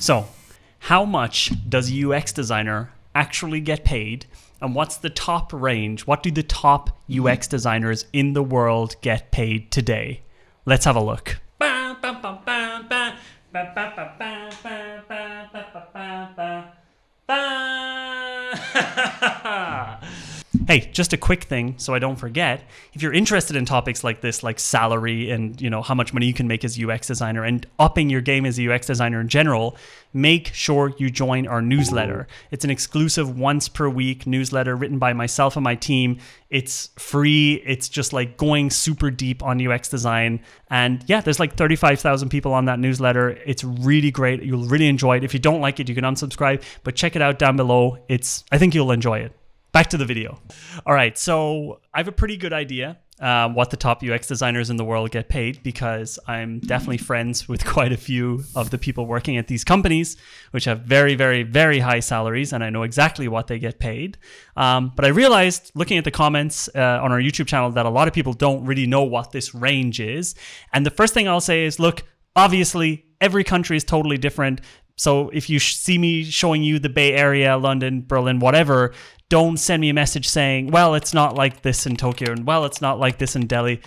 So, how much does a UX designer actually get paid? And what's the top range? What do the top UX designers in the world get paid today? Let's have a look. Hey, just a quick thing so I don't forget. If you're interested in topics like this, like salary and you know how much money you can make as a UX designer and upping your game as a UX designer in general, make sure you join our newsletter. It's an exclusive once per week newsletter written by myself and my team. It's free. It's just like going super deep on UX design. And yeah, there's like 35,000 people on that newsletter. It's really great. You'll really enjoy it. If you don't like it, you can unsubscribe, but check it out down below. It's I think you'll enjoy it back to the video. All right, so I have a pretty good idea uh, what the top UX designers in the world get paid because I'm definitely friends with quite a few of the people working at these companies, which have very, very, very high salaries, and I know exactly what they get paid. Um, but I realized looking at the comments uh, on our YouTube channel that a lot of people don't really know what this range is. And the first thing I'll say is look, obviously, every country is totally different. So if you see me showing you the Bay Area, London, Berlin, whatever, don't send me a message saying, well, it's not like this in Tokyo and well, it's not like this in Delhi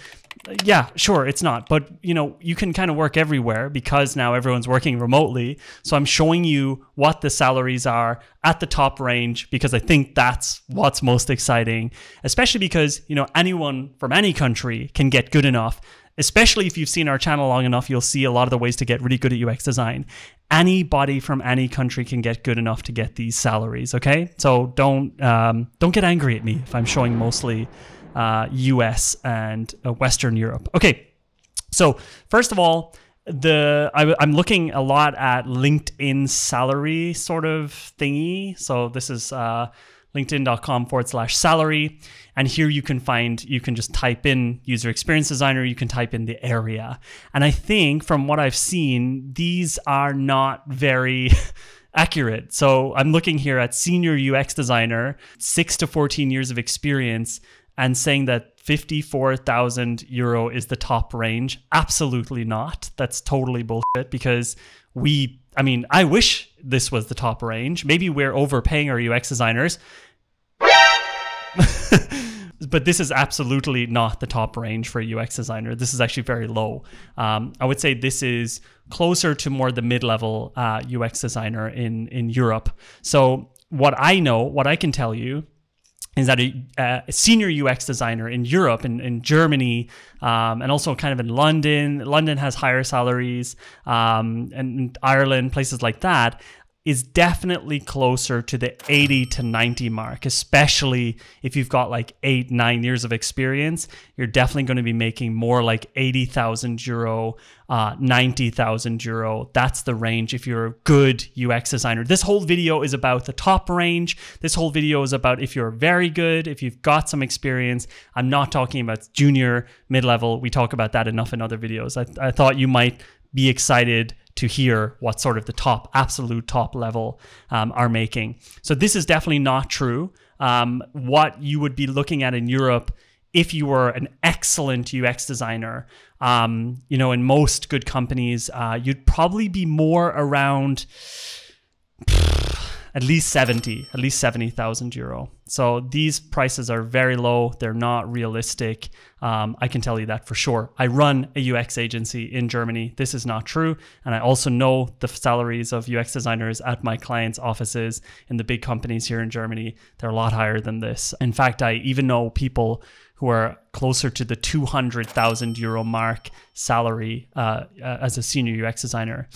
yeah, sure, it's not, but you know, you can kind of work everywhere because now everyone's working remotely. So I'm showing you what the salaries are at the top range because I think that's what's most exciting, especially because, you know, anyone from any country can get good enough. Especially if you've seen our channel long enough, you'll see a lot of the ways to get really good at UX design. Anybody from any country can get good enough to get these salaries. Okay, so don't um, don't get angry at me if I'm showing mostly US uh, and uh, Western Europe. Okay, so first of all, the I, am looking a lot at LinkedIn salary sort of thingy. So this is uh, linkedin.com forward slash salary, and here you can find you can just type in user experience designer. You can type in the area, and I think from what I've seen, these are not very. accurate. So I'm looking here at senior UX designer, six to 14 years of experience, and saying that 54,000 euro is the top range. Absolutely not. That's totally bullshit because we, I mean, I wish this was the top range. Maybe we're overpaying our UX designers. but this is absolutely not the top range for a UX designer. This is actually very low. Um, I would say this is closer to more the mid-level uh, UX designer in in Europe. So what I know, what I can tell you is that a, a, senior UX designer in Europe in, in, Germany, um, and also kind of in London. London has higher salaries, um, and Ireland, places like that is definitely closer to the 80 to 90 mark, especially if you've got like eight, nine years of experience. You're definitely going to be making more like 80,000 euro, uh, 90,000 euro. That's the range if you're a good UX designer. This whole video is about the top range. This whole video is about if you're very good, if you've got some experience. I'm not talking about junior, mid level. We talk about that enough in other videos. I, I thought you might be excited to hear what sort of the top, absolute top level um, are making. So this is definitely not true. Um, what you would be looking at in Europe if you were an excellent UX designer, um, you know, in most good companies, uh, you'd probably be more around at least 70, at least 70,000 euro. So these prices are very low. They're not realistic. Um, I can tell you that for sure. I run a UX agency in Germany. This is not true. And I also know the salaries of UX designers at my clients' offices in the big companies here in Germany. They're a lot higher than this. In fact, I even know people who are closer to the 200,000 euro mark salary uh, uh as a senior UX designer.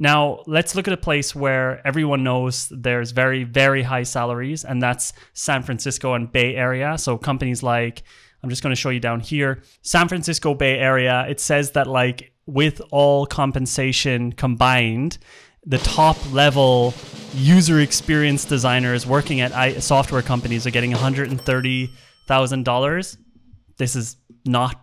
Now, let's look at a place where everyone knows there's very, very high salaries, and that's San Francisco and Bay Area. So, companies like, I'm just going to show you down here, San Francisco Bay Area, it says that, like, with all compensation combined, the top level user experience designers working at software companies are getting $130,000. This is not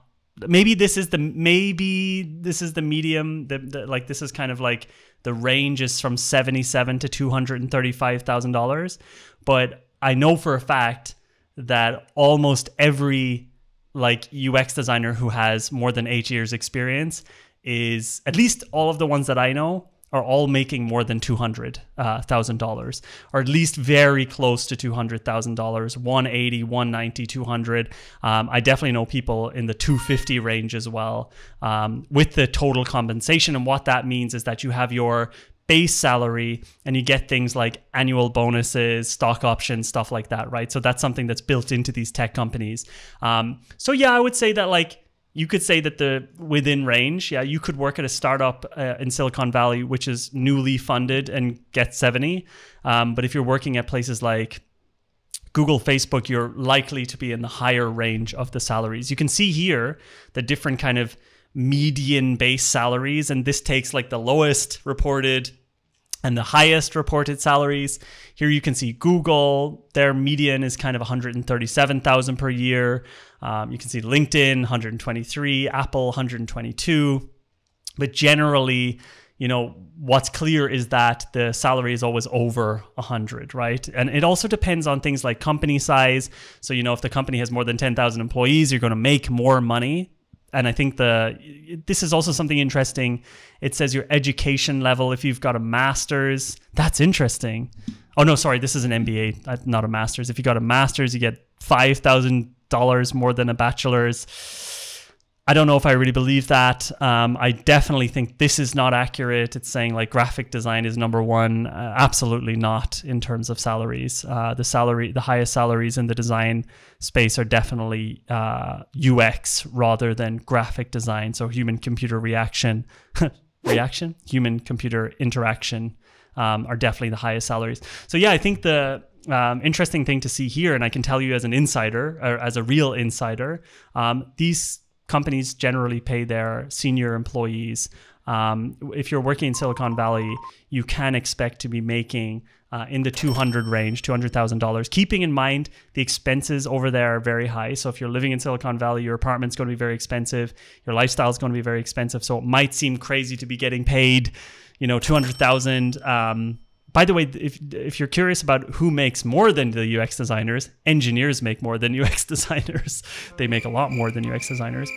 maybe this is the maybe this is the medium that like this is kind of like the range is from 77 to 235,000 dollars but I know for a fact that almost every like UX designer who has more than 8 years experience is at least all of the ones that I know are all making more than $200,000 uh, or at least very close to $200,000, 180, 190, 200. Um, I definitely know people in the 250 range as well um, with the total compensation. And what that means is that you have your base salary and you get things like annual bonuses stock options stuff like that right so that's something that's built into these tech companies um, so yeah i would say that like you could say that the within range yeah you could work at a startup uh, in silicon valley which is newly funded and get 70 um, but if you're working at places like google facebook you're likely to be in the higher range of the salaries you can see here the different kind of median base salaries and this takes like the lowest reported and the highest reported salaries. Here you can see Google, their median is kind of 137,000 per year. Um, you can see LinkedIn 123, Apple 122. But generally, you know, what's clear is that the salary is always over 100, right? And it also depends on things like company size. So, you know, if the company has more than 10,000 employees, you're going to make more money and I think the this is also something interesting. It says your education level. If you've got a master's, that's interesting. Oh no, sorry, this is an MBA, uh, not a master's. If you got a master's, you get five thousand dollars more than a bachelor's I don't know if I really believe that. Um, I definitely think this is not accurate. It's saying like graphic design is number one. Uh, absolutely not in terms of salaries. Uh, the salary, the highest salaries in the design space are definitely uh, UX rather than graphic design. So human computer reaction, reaction, human computer interaction um, are definitely the highest salaries. So yeah, I think the um, interesting thing to see here, and I can tell you as an insider, or as a real insider, um, these companies generally pay their senior employees. Um, if you're working in Silicon Valley, you can expect to be making uh, in the 200 range, $200,000. Keeping in mind the expenses over there are very high. So if you're living in Silicon Valley, your apartment's going to be very expensive. Your lifestyle is going to be very expensive. So it might seem crazy to be getting paid, you know, 200,000. Um, by the way, if, if you're curious about who makes more than the UX designers, engineers make more than UX designers. they make a lot more than UX designers.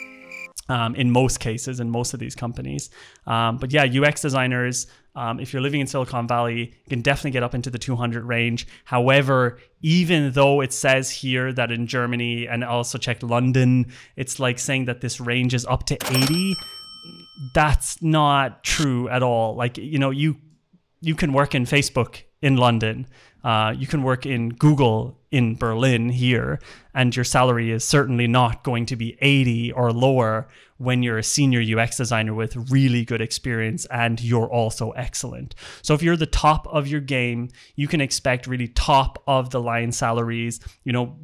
Um, in most cases, in most of these companies. Um, but yeah, UX designers, um, if you're living in Silicon Valley, you can definitely get up into the 200 range. However, even though it says here that in Germany and also checked London, it's like saying that this range is up to 80 that's not true at all. Like, you know, you you can work in Facebook in London. Uh, you can work in Google in Berlin here, and your salary is certainly not going to be 80 or lower when you're a senior UX designer with really good experience and you're also excellent. So if you're the top of your game, you can expect really top of the line salaries. You know,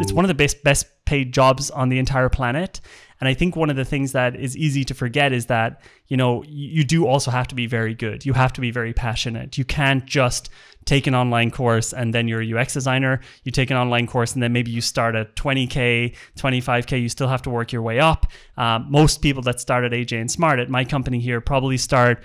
it's one of the best best paid jobs on the entire planet. And I think one of the things that is easy to forget is that, you know, you do also have to be very good. You have to be very passionate. You can't just take an online course and then you're a UX designer. You take an online course and then maybe you start at 20K, 25K. You still have to work your way up. Uh, most people that start at AJ and Smart at my company here probably start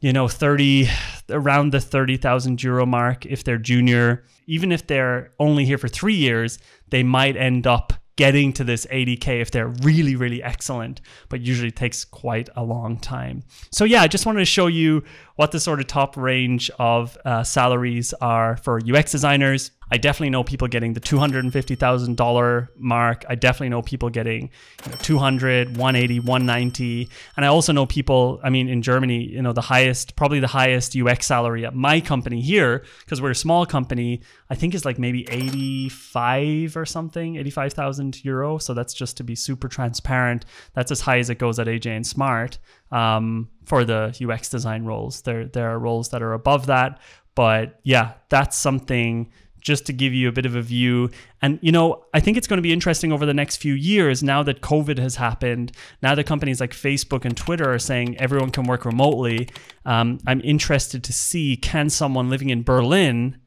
you know 30 around the 30,000 euro mark if they're junior even if they're only here for 3 years they might end up getting to this 80K if they're really, really excellent, but usually takes quite a long time. So yeah, I just wanted to show you what the sort of top range of uh, salaries are for UX designers. I definitely know people getting the $250,000 mark. I definitely know people getting you know, 200, 180, 190. And I also know people, I mean, in Germany, you know, the highest, probably the highest UX salary at my company here, because we're a small company, I think is like maybe 85 or something, 85,000 euro. So that's just to be super transparent. That's as high as it goes at AJ and Smart um, for the UX design roles. There there are roles that are above that, but yeah, that's something just to give you a bit of a view. And you know, I think it's going to be interesting over the next few years now that COVID has happened. Now that companies like Facebook and Twitter are saying everyone can work remotely, um, I'm interested to see can someone living in Berlin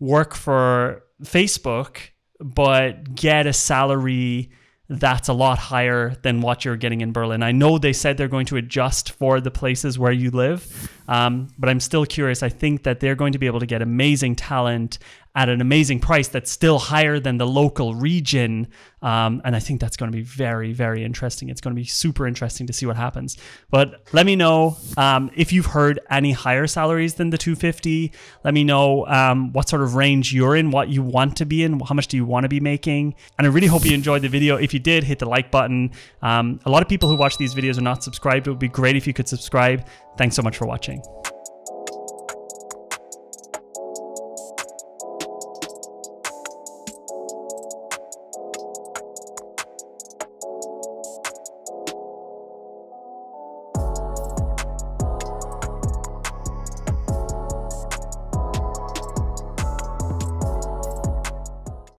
work for Facebook but get a salary that's a lot higher than what you're getting in Berlin. I know they said they're going to adjust for the places where you live, um, but I'm still curious. I think that they're going to be able to get amazing talent at an amazing price that's still higher than the local region. Um, and I think that's going to be very, very interesting. It's going to be super interesting to see what happens. But let me know um, if you've heard any higher salaries than the 250. Let me know um, what sort of range you're in, what you want to be in, how much do you want to be making. And I really hope you enjoyed the video. If you did, hit the like button. Um, a lot of people who watch these videos are not subscribed. It would be great if you could subscribe. Thanks so much for watching.